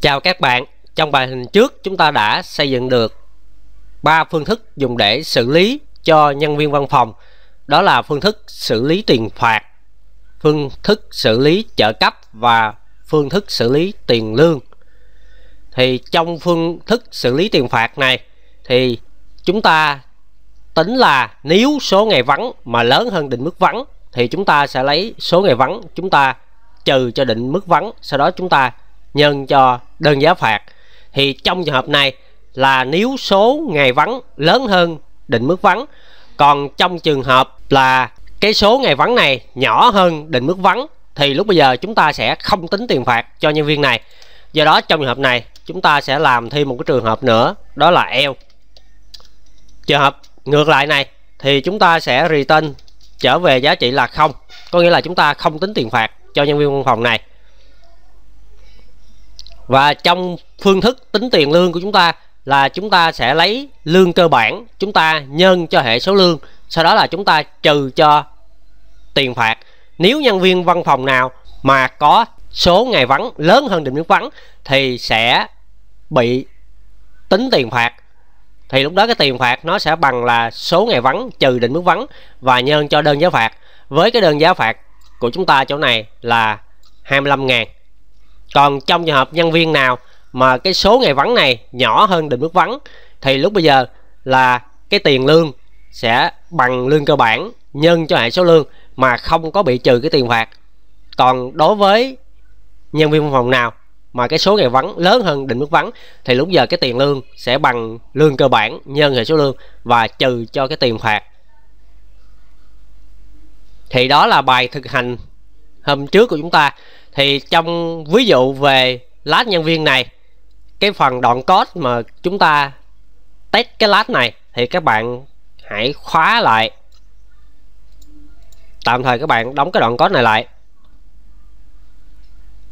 Chào các bạn, trong bài hình trước chúng ta đã xây dựng được ba phương thức dùng để xử lý cho nhân viên văn phòng. Đó là phương thức xử lý tiền phạt, phương thức xử lý trợ cấp và phương thức xử lý tiền lương. Thì trong phương thức xử lý tiền phạt này thì chúng ta tính là nếu số ngày vắng mà lớn hơn định mức vắng thì chúng ta sẽ lấy số ngày vắng chúng ta trừ cho định mức vắng sau đó chúng ta nhân cho đơn giá phạt thì trong trường hợp này là nếu số ngày vắng lớn hơn định mức vắng còn trong trường hợp là cái số ngày vắng này nhỏ hơn định mức vắng thì lúc bây giờ chúng ta sẽ không tính tiền phạt cho nhân viên này do đó trong trường hợp này chúng ta sẽ làm thêm một cái trường hợp nữa đó là L trường hợp ngược lại này thì chúng ta sẽ return trở về giá trị là không có nghĩa là chúng ta không tính tiền phạt cho nhân viên văn phòng này và trong phương thức tính tiền lương của chúng ta là chúng ta sẽ lấy lương cơ bản chúng ta nhân cho hệ số lương sau đó là chúng ta trừ cho tiền phạt nếu nhân viên văn phòng nào mà có số ngày vắng lớn hơn định mức vắng thì sẽ bị tính tiền phạt thì lúc đó cái tiền phạt nó sẽ bằng là số ngày vắng trừ định mức vắng và nhân cho đơn giá phạt với cái đơn giá phạt của chúng ta chỗ này là 25 000 còn trong trường hợp nhân viên nào mà cái số ngày vắng này nhỏ hơn định mức vắng thì lúc bây giờ là cái tiền lương sẽ bằng lương cơ bản nhân cho hệ số lương mà không có bị trừ cái tiền phạt còn đối với nhân viên văn phòng nào mà cái số ngày vắng lớn hơn định mức vắng thì lúc giờ cái tiền lương sẽ bằng lương cơ bản nhân hệ số lương và trừ cho cái tiền phạt thì đó là bài thực hành hôm trước của chúng ta thì trong ví dụ về lát nhân viên này cái phần đoạn code mà chúng ta test cái lát này thì các bạn hãy khóa lại tạm thời các bạn đóng cái đoạn code này lại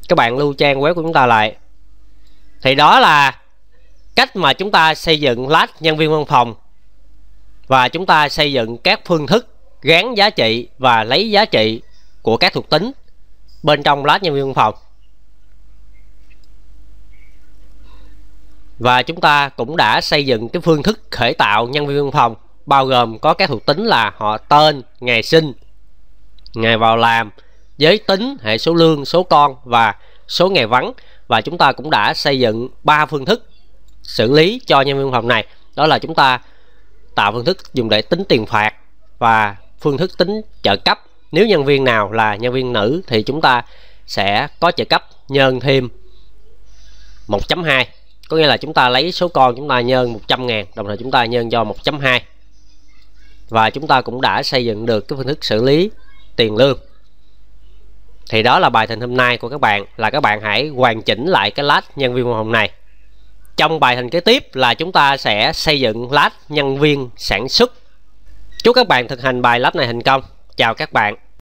các bạn lưu trang web của chúng ta lại thì đó là cách mà chúng ta xây dựng lát nhân viên văn phòng và chúng ta xây dựng các phương thức gán giá trị và lấy giá trị của các thuộc tính bên trong lát nhân viên văn phòng và chúng ta cũng đã xây dựng cái phương thức khởi tạo nhân viên văn phòng bao gồm có các thuộc tính là họ tên ngày sinh ngày vào làm giới tính hệ số lương số con và số ngày vắng và chúng ta cũng đã xây dựng ba phương thức xử lý cho nhân viên văn phòng này đó là chúng ta tạo phương thức dùng để tính tiền phạt và phương thức tính trợ cấp nếu nhân viên nào là nhân viên nữ thì chúng ta sẽ có trợ cấp nhân thêm 1.2 có nghĩa là chúng ta lấy số con chúng ta nhân 100 000 đồng thời chúng ta nhân cho 1.2 và chúng ta cũng đã xây dựng được cái phương thức xử lý tiền lương thì đó là bài hình hôm nay của các bạn là các bạn hãy hoàn chỉnh lại cái lát nhân viên màu hồng này trong bài hình kế tiếp là chúng ta sẽ xây dựng lát nhân viên sản xuất chúc các bạn thực hành bài lát này thành công chào các bạn